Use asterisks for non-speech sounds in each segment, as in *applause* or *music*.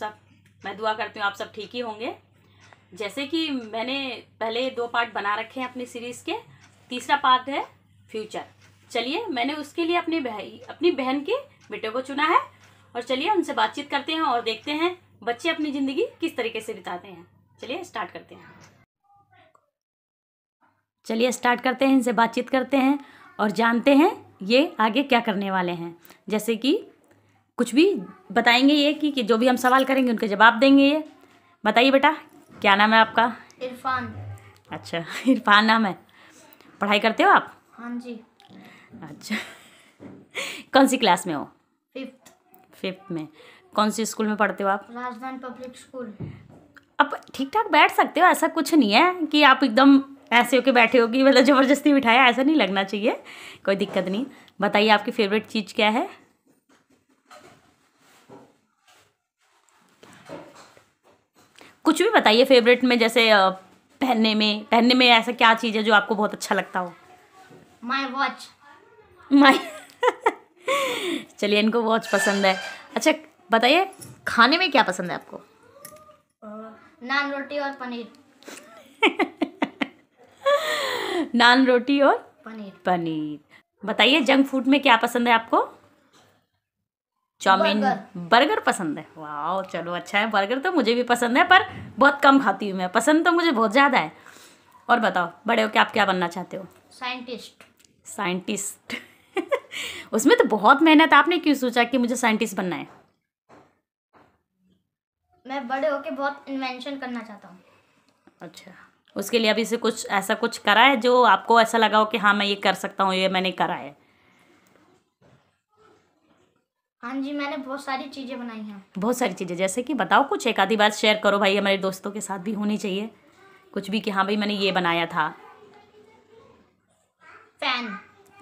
सब मैं दुआ करती हूँ आप सब ठीक ही होंगे जैसे कि मैंने पहले दो पार्ट बना रखे हैं अपनी सीरीज़ के तीसरा पार्ट है फ्यूचर चलिए मैंने उसके लिए अपनी भाई अपनी बहन के बेटे को चुना है और चलिए उनसे बातचीत करते हैं और देखते हैं बच्चे अपनी ज़िंदगी किस तरीके से बिताते हैं चलिए स्टार्ट करते हैं चलिए स्टार्ट करते हैं इनसे बातचीत करते हैं और जानते हैं ये आगे क्या करने वाले हैं जैसे कि कुछ भी बताएंगे ये कि, कि जो भी हम सवाल करेंगे उनके जवाब देंगे ये बताइए बेटा क्या नाम है आपका इरफान अच्छा *laughs* इरफान नाम है पढ़ाई करते हो आप हाँ जी अच्छा *laughs* कौन सी क्लास में हो फिफ्थ फिफ्थ में कौन सी स्कूल में पढ़ते हो आप राजधान पब्लिक स्कूल अब ठीक ठाक बैठ सकते हो ऐसा कुछ नहीं है कि आप एकदम ऐसे होके बैठे हो कि मतलब ज़बरदस्ती बिठाया ऐसा नहीं लगना चाहिए कोई दिक्कत नहीं बताइए आपकी फेवरेट चीज़ क्या है कुछ भी बताइए फेवरेट में जैसे पहनने में पहनने में ऐसा क्या चीज़ है जो आपको बहुत अच्छा लगता हो माई वॉच माई चलिए इनको वॉच पसंद है अच्छा बताइए खाने में क्या पसंद है आपको नान रोटी और पनीर *laughs* नान रोटी और पनीर पनीर बताइए जंक फूड में क्या पसंद है आपको चाउमीन बर्गर पसंद है वाह चलो अच्छा है बर्गर तो मुझे भी पसंद है पर बहुत कम खाती हूँ मैं पसंद तो मुझे बहुत ज़्यादा है और बताओ बड़े हो के आप क्या बनना चाहते हो साइंटिस्ट साइंटिस्ट *laughs* उसमें तो बहुत मेहनत आपने क्यों सोचा कि मुझे साइंटिस्ट बनना है मैं बड़े होके बहुत इन्वेंशन करना चाहता हूँ अच्छा उसके लिए अभी से कुछ ऐसा कुछ करा है जो आपको ऐसा लगा हो कि हाँ मैं ये कर सकता हूँ ये मैंने करा है हाँ जी मैंने बहुत सारी चीज़ें बनाई हैं बहुत सारी चीज़ें जैसे कि बताओ कुछ एक आधी बात शेयर करो भाई हमारे दोस्तों के साथ भी होनी चाहिए कुछ भी कि हाँ भाई मैंने ये बनाया था फैन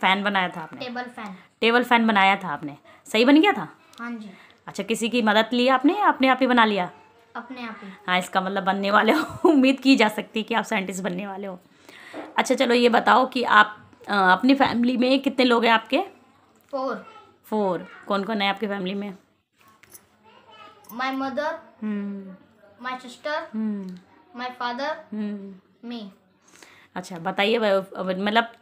फैन बनाया था आपने टेबल फैन टेबल फैन बनाया था आपने सही बन गया था हाँ जी अच्छा किसी की मदद ली आपने या अपने आप ही बना लिया अपने आप ही हाँ इसका मतलब बनने वाले हो *laughs* उम्मीद की जा सकती है कि आप साइंटिस्ट बनने वाले हो अच्छा चलो ये बताओ कि आप अपनी फैमिली में कितने लोग हैं आपके फोर फोर कौन कौन है आपकी फैमिली में my mother my sister my father me अच्छा बताइए मतलब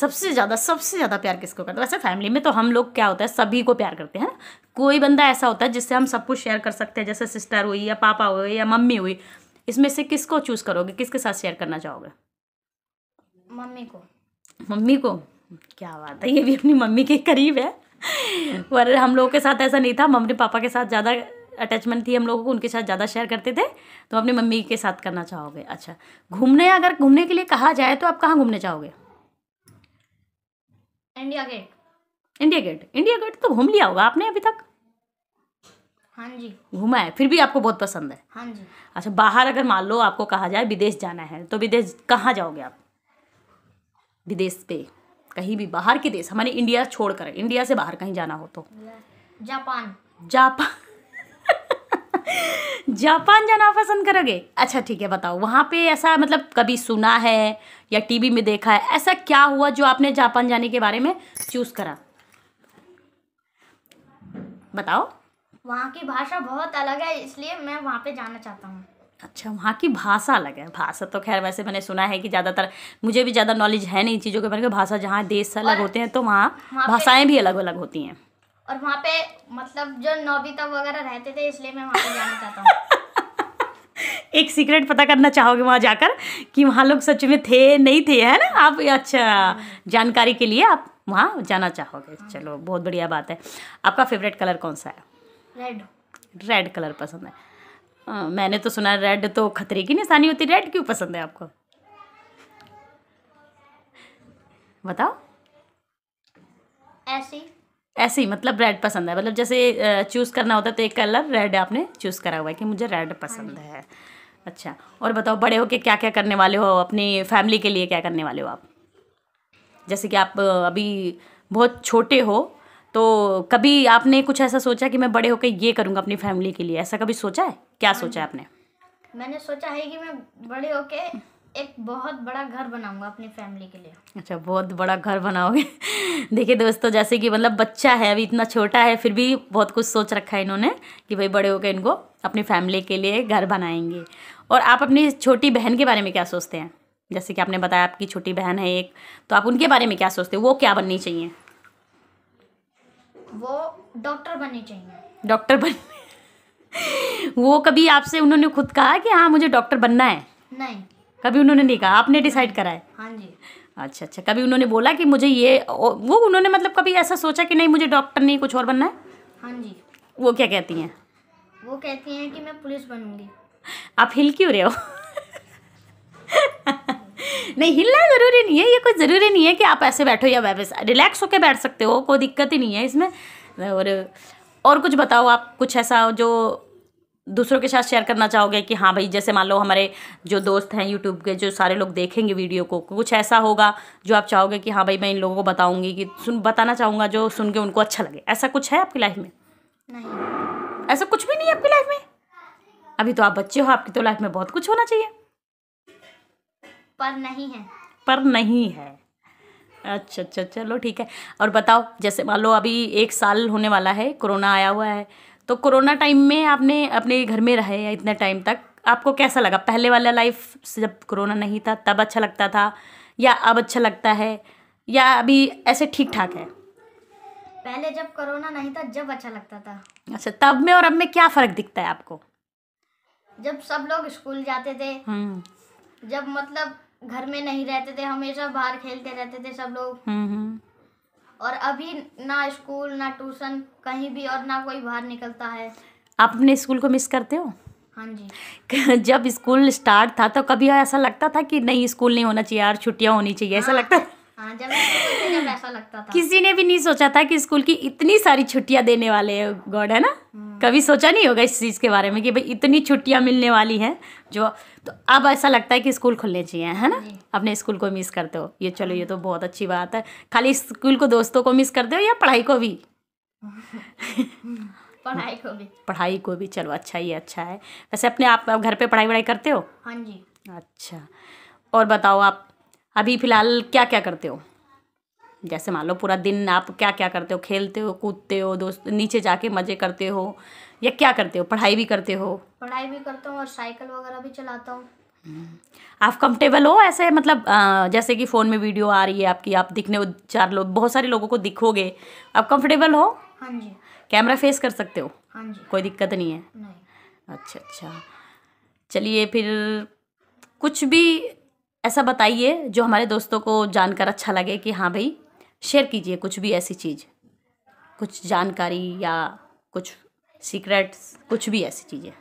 सबसे ज़्यादा सबसे ज़्यादा प्यार किसको करते हैं वैसे फैमिली में तो हम लोग क्या होता है सभी को प्यार करते हैं कोई बंदा ऐसा होता है जिससे हम सब कुछ शेयर कर सकते हैं जैसे सिस्टर हुई या पापा हुए या मम्मी हुई इसमें से किसको चूज़ करोगे किसके साथ शेयर करना चाहोगे मम्मी को मम्मी को क्या बात है ये भी अपनी मम्मी के करीब है *laughs* पर हम लोगों के साथ ऐसा नहीं था मम्मी पापा के साथ ज़्यादा अटैचमेंट थी हम लोगों को उनके साथ ज़्यादा शेयर करते थे तो अपनी मम्मी के साथ करना चाहोगे अच्छा घूमने अगर घूमने के लिए कहा जाए तो आप कहाँ घूमने चाहोगे India Gate India Gate India Gate तो घूम लिया होगा आपने अभी तक हाँ जी घूमा है फिर भी आपको बहुत पसंद है हाँ जी अच्छा बाहर अगर मान लो आपको कहा जाए विदेश जाना है तो विदेश कहाँ जाओगे आप विदेश पे कहीं भी बाहर के देश हमारे इंडिया छोड़कर इंडिया से बाहर कहीं जाना हो तो जापान जापान जापान जाना पसंद करोगे अच्छा ठीक है बताओ वहाँ पे ऐसा मतलब कभी सुना है या टीवी में देखा है ऐसा क्या हुआ जो आपने जापान जाने के बारे में चूज करा बताओ वहाँ की भाषा बहुत अलग है इसलिए मैं वहाँ पे जाना चाहता हूँ अच्छा वहाँ की भाषा अलग है भाषा तो खैर वैसे मैंने सुना है कि ज़्यादातर मुझे भी ज़्यादा नॉलेज है नहीं चीज़ों के बारे में भाषा जहाँ देश से अलग होते हैं तो वहाँ भाषाएं भी अलग अलग होती हैं और वहाँ पे मतलब जो नौबिता वगैरह रहते थे इसलिए मैं वहाँ पे जाना चाहता हूँ *laughs* एक सीक्रेट पता करना चाहोगे वहाँ जाकर कि वहाँ लोग सच में थे नहीं थे है ना आप अच्छा जानकारी के लिए आप वहाँ जाना चाहोगे हाँ। चलो बहुत बढ़िया बात है आपका फेवरेट कलर कौन सा है रेड रेड कलर पसंद है आ, हाँ, मैंने तो सुना रेड तो खतरे की निशानी होती रेड क्यों पसंद है आपको बताओ ऐसी ऐसी मतलब रेड पसंद है मतलब जैसे चूज़ करना होता है तो एक कलर रेड आपने चूज़ करा हुआ है कि मुझे रेड पसंद हाँ है अच्छा और बताओ बड़े होके क्या क्या करने वाले हो अपनी फैमिली के लिए क्या करने वाले हो आप जैसे कि आप अभी बहुत छोटे हो तो कभी आपने कुछ ऐसा सोचा कि मैं बड़े होकर ये करूँगा अपनी फैमिली के लिए ऐसा कभी सोचा है क्या हाँ। सोचा है आपने मैंने सोचा है कि मैं बड़े होकर एक बहुत बड़ा घर बनाऊंगा अपनी फैमिली के लिए अच्छा बहुत बड़ा घर बनाओगे *laughs* देखिए दोस्तों जैसे कि मतलब बच्चा है अभी इतना छोटा है फिर भी बहुत कुछ सोच रखा है इन्होंने कि भाई बड़े होकर इनको अपनी फैमिली के लिए घर बनाएंगे और आप अपनी छोटी बहन के बारे में क्या सोचते हैं जैसे कि आपने बताया आपकी छोटी बहन है एक तो आप उनके बारे में क्या सोचते हैं वो क्या बननी चाहिए वो डॉक्टर बनने चाहिए डॉक्टर बन वो कभी आपसे उन्होंने खुद कहा कि हाँ मुझे डॉक्टर बनना है नहीं कभी उन्होंने नहीं कहा आपने डिसाइड करा है हाँ जी अच्छा अच्छा कभी उन्होंने बोला कि मुझे ये वो उन्होंने मतलब कभी ऐसा सोचा कि नहीं मुझे डॉक्टर नहीं कुछ और बनना है हाँ जी वो क्या कहती हैं वो कहती हैं कि मैं पुलिस बनूंगी आप हिल क्यों रहे हो नहीं हिलना ज़रूरी नहीं है ये कोई ज़रूरी नहीं है कि आप ऐसे बैठो या वैसे रिलैक्स होकर बैठ सकते हो कोई दिक्कत ही नहीं है इसमें और और कुछ बताओ आप कुछ ऐसा जो दूसरों के साथ शेयर करना चाहोगे कि हाँ भाई जैसे मान लो हमारे जो दोस्त हैं यूट्यूब के जो सारे लोग देखेंगे वीडियो को कुछ ऐसा होगा जो आप चाहोगे कि हाँ भाई मैं इन लोगों को बताऊंगी कि सुन बताना चाहूँगा जो सुन के उनको अच्छा लगे ऐसा कुछ है आपकी लाइफ में नहीं ऐसा कुछ भी नहीं है आपकी लाइफ में अभी तो आप बच्चे हो आपकी तो लाइफ में बहुत कुछ होना चाहिए पर नहीं है पर नहीं है अच्छा अच्छा चलो ठीक है और बताओ जैसे मान लो अभी एक साल होने वाला है कोरोना आया हुआ है तो कोरोना टाइम में आपने अपने घर में रहे या इतने टाइम तक आपको कैसा लगा पहले वाला लाइफ जब कोरोना नहीं था तब अच्छा लगता था या अब अच्छा लगता है या अभी ऐसे ठीक ठाक है पहले जब कोरोना नहीं था जब अच्छा लगता था अच्छा तब में और अब में क्या फ़र्क दिखता है आपको जब सब लोग स्कूल जाते थे हम्म। जब मतलब घर में नहीं रहते थे हमेशा बाहर खेलते रहते थे सब लोग हम्म, हम्म। और अभी ना स्कूल ना ट्यूशन कहीं भी और ना कोई बाहर निकलता है आप अपने स्कूल को मिस करते हो हाँ जी *laughs* जब स्कूल स्टार्ट था तो कभी ऐसा लगता था कि नहीं स्कूल नहीं होना चाहिए यार छुट्टियाँ होनी चाहिए ऐसा हाँ। लगता था हाँ, किसी ने भी नहीं सोचा था कि स्कूल की इतनी सारी छुट्टियां देने वाले गॉड है ना हम्म। कभी सोचा नहीं होगा इस चीज़ के बारे में कि भाई इतनी छुट्टियां मिलने वाली हैं जो तो अब ऐसा लगता है कि स्कूल खुलने चाहिए है ना अपने स्कूल को मिस करते हो ये चलो ये तो बहुत अच्छी बात है खाली स्कूल को दोस्तों को मिस करते हो या पढ़ाई को भी *laughs* पढ़ाई को भी पढ़ाई को भी चलो अच्छा ही अच्छा है वैसे अपने आप घर पे पढ़ाई वढ़ाई करते हो हाँ जी अच्छा और बताओ आप अभी फ़िलहाल क्या क्या करते हो जैसे मान लो पूरा दिन आप क्या क्या करते हो खेलते हो कूदते हो दोस्त नीचे जाके मज़े करते हो या क्या करते हो पढ़ाई भी करते हो पढ़ाई भी करता हूँ और साइकिल वगैरह भी चलाता हूँ हम्म। आप कंफर्टेबल हो ऐसे मतलब आ, जैसे कि फ़ोन में वीडियो आ रही है आपकी आप दिखने वो चार लोग बहुत सारे लोगों को दिखोगे आप कंफर्टेबल हो हाँ जी कैमरा फेस कर सकते हो हाँ जी कोई दिक्कत नहीं है नहीं अच्छा अच्छा चलिए फिर कुछ भी ऐसा बताइए जो हमारे दोस्तों को जानकर अच्छा लगे कि हाँ भाई शेयर कीजिए कुछ भी ऐसी चीज़ कुछ जानकारी या कुछ सीक्रेट्स कुछ भी ऐसी चीज़ें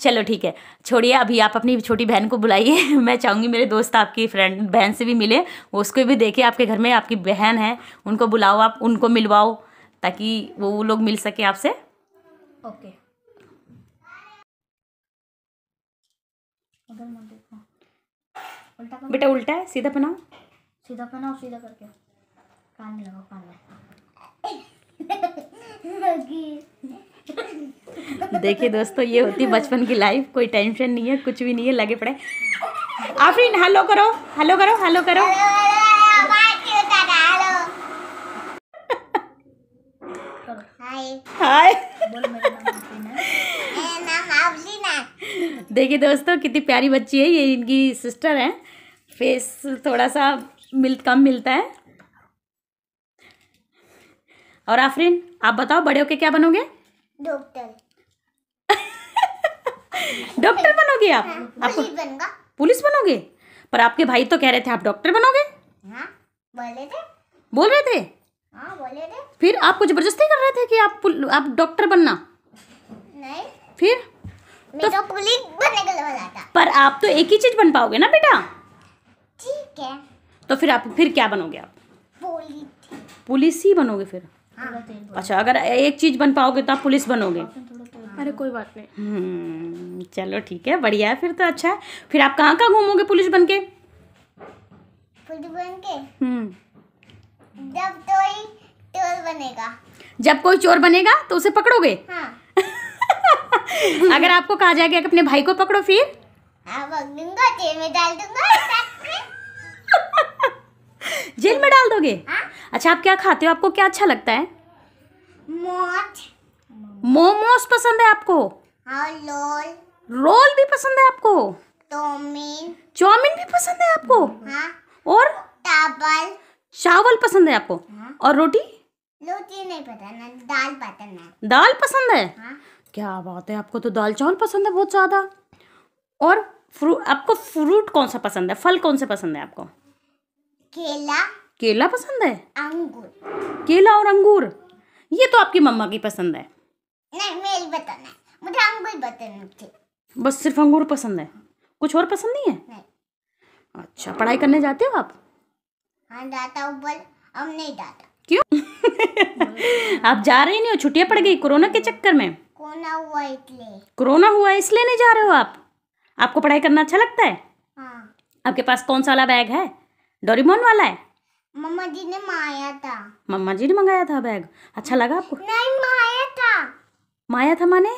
चलो ठीक है छोड़िए अभी आप अपनी छोटी बहन को बुलाइए *laughs* मैं चाहूँगी मेरे दोस्त आपकी फ्रेंड बहन से भी मिले वो उसको भी देखे आपके घर में आपकी बहन है उनको बुलाओ आप उनको मिलवाओ ताकि वो लोग मिल सके आपसे ओके okay. उधर मत देखो उल्टा कर बेटा उल्टा है सीधा बनाओ सीधा बनाओ सीधा करके कान में लगाओ कान में देखिए दोस्तों ये होती बचपन की लाइफ कोई टेंशन नहीं है कुछ भी नहीं है लगे पड़े आफरीन हेलो करो हेलो करो हेलो करो हाय हाय देखिए दोस्तों कितनी प्यारी बच्ची है ये इनकी सिस्टर है फेस थोड़ा सा मिल कम मिलता है और आफरीन आप बताओ बड़े होके क्या बनोगे डॉक्टर *laughs* डॉक्टर बनोगे आप हाँ, पुलिस बनगा पुलिस बनोगे पर आपके भाई तो कह रहे थे आप डॉक्टर बनोगे हाँ, बोले थे बोल रहे थे हाँ, बोले थे फिर आपको जबरदस्ती कर रहे थे कि आप आप डॉक्टर बनना नहीं फिर तो पुलिस बनने के लिए बोला था पर आप तो एक ही चीज बन पाओगे ना बेटा ठीक है तो फिर आप फिर क्या बनोगे आप पुलिस ही बनोगे फिर हाँ। अच्छा अगर एक चीज बन पाओगे तो आप पुलिस बनोगे अरे कोई बात नहीं हम्म, चलो ठीक है बढ़िया है फिर तो अच्छा है फिर आप कहाँ कहाँ घूमोगे पुलिस बन के पुलिस हम्म। बनेगा जब कोई चोर बनेगा तो उसे पकड़ोगे हाँ। अगर आपको कहा जाएगा कि अपने भाई को पकड़ो फिर हाँ, जेल में डाल दोगे हाँ। अच्छा आप क्या खाते हो आपको क्या अच्छा लगता है मोमोज पसंद है आपको हाँ, रोल भी पसंद है आपको चौमिन भी पसंद है आपको और चावल चावल पसंद है आपको और रोटी रोटी नहीं पता ना दाल पता ना दाल पसंद है क्या बात है आपको तो दाल चावल पसंद है बहुत ज़्यादा और फ्रू आपको फ्रूट कौन सा पसंद है फल कौन से पसंद है आपको केला केला पसंद है अंगूर केला और अंगूर ये तो आपकी मम्मा की पसंद है नहीं मेरी बताना मुझे अंगूर बताना बस सिर्फ अंगूर पसंद है कुछ और पसंद नहीं है नहीं। अच्छा पढ़ाई करने जाते हो आप हाँ जाता हूँ बोल अब नहीं जाता क्यों *laughs* आप जा रहे नहीं हो छुट्टियाँ पड़ गई कोरोना के चक्कर में कोरोना हुआ इसलिए कोरोना हुआ इसलिए नहीं जा रहे हो आप आपको पढ़ाई करना अच्छा लगता है हाँ आपके पास कौन सा वाला बैग है डोरीमोन वाला है मम्मा जी ने मंगाया था मम्मा जी ने मंगाया था बैग अच्छा लगा आपको नहीं माया था माया था माने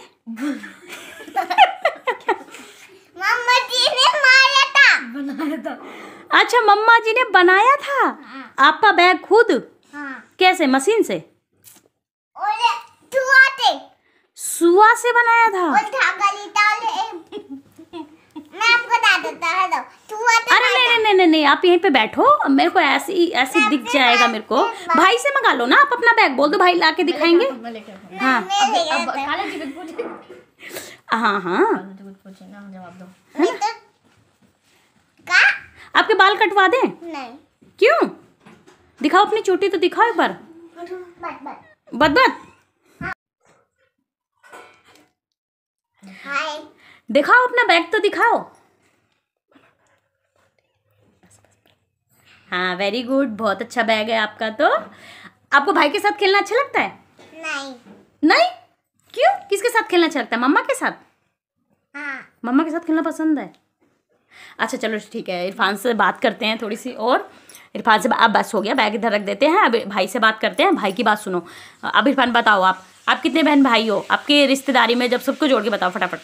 मम्मा जी ने माया था बनाया था अच्छा मम्मा जी ने बनाया था हाँ। आपका बैग खुद हाँ। कैसे मशीन से धुआं से बनाया था तो अरे नहीं नहीं नहीं नहीं आप यहीं पे बैठो मेरे को ऐसी ऐसी दिख जाएगा मेरे को भाई से मंगा लो ना आप अपना बैग बोल दो भाई ला के दिखाएंगे हाँ।, तो- हाँ हाँ हाँ आपके बाल कटवा दें नहीं क्यों दिखाओ अपनी चोटी तो दिखाओ एक बार बद हाय दिखाओ अपना बैग तो दिखाओ हाँ वेरी गुड बहुत अच्छा बैग है आपका तो आपको भाई के साथ खेलना अच्छा लगता है नहीं नहीं क्यों किसके साथ खेलना अच्छा लगता है मम्मा के साथ हाँ मम्मा के साथ खेलना पसंद है अच्छा चलो ठीक है इरफान से बात करते हैं थोड़ी सी और इरफान से अब बस हो गया बैग इधर रख देते हैं अब भाई से बात करते हैं भाई की बात सुनो अब इरफान बताओ आप आप कितने बहन भाई हो आपके रिश्तेदारी में जब सबको जोड़ के बताओ फटाफट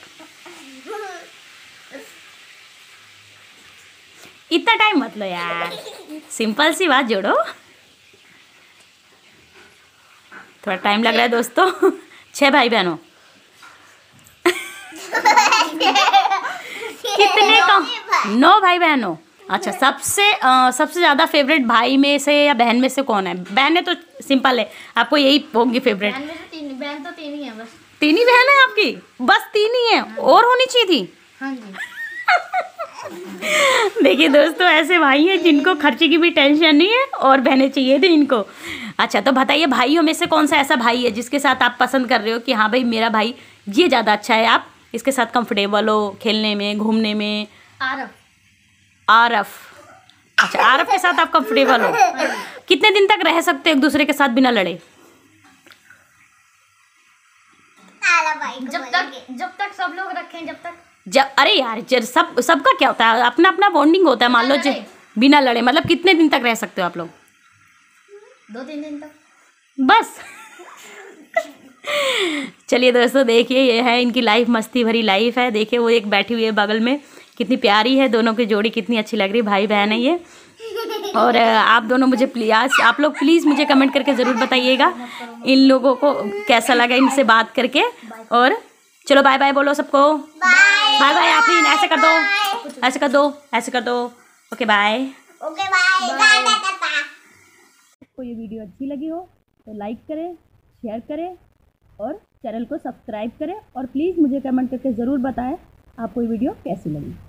इतना टाइम मत लो यार सिंपल सी बात जोड़ो थोड़ा टाइम लग रहा है दोस्तों छह भाई बहनों कितने कम नौ भाई बहनों अच्छा सबसे आ, सबसे ज़्यादा फेवरेट भाई में से या बहन में से कौन है बहन है तो सिंपल है आपको यही होंगी फेवरेट बहन तो तीन ही है बस तीन ही बहन है आपकी बस तीन ही है हाँ। और होनी चाहिए थी हाँ जी *laughs* देखिए दोस्तों ऐसे भाई हैं जिनको खर्चे की भी टेंशन नहीं है और बहने चाहिए थी इनको अच्छा तो बताइए भाइयों में से कौन सा ऐसा भाई है जिसके साथ आप पसंद कर रहे हो कि हाँ भाई मेरा भाई ये ज़्यादा अच्छा है आप इसके साथ कंफर्टेबल हो खेलने में घूमने में आरफ आरफ अच्छा आरफ के साथ आप कंफर्टेबल हो *laughs* कितने दिन तक रह सकते हो एक दूसरे के साथ बिना लड़े जब तक जब तक सब लोग रखें जब तक जब अरे यार जब सब सबका क्या होता है अपना अपना बॉन्डिंग होता है मान लो बिना लड़े मतलब कितने दिन तक रह सकते हो आप लोग दो तीन दिन तक बस *laughs* चलिए दोस्तों देखिए ये है इनकी लाइफ मस्ती भरी लाइफ है देखिए वो एक बैठी हुई है बगल में कितनी प्यारी है दोनों की जोड़ी कितनी अच्छी लग रही भाई बहन है ये और आप दोनों मुझे प्लीज आप लोग प्लीज़ मुझे कमेंट करके ज़रूर बताइएगा इन लोगों को कैसा लगा इनसे बात करके और चलो बाय बाय बोलो सबको बाय बाय आप ही ऐसे कर दो ऐसे कर दो ऐसे कर दो ओके बाय ओके बाय आपको ये वीडियो अच्छी लगी हो तो लाइक करें शेयर करें और चैनल को सब्सक्राइब करें और प्लीज़ मुझे कमेंट करके ज़रूर बताएं आपको ये वीडियो कैसी लगी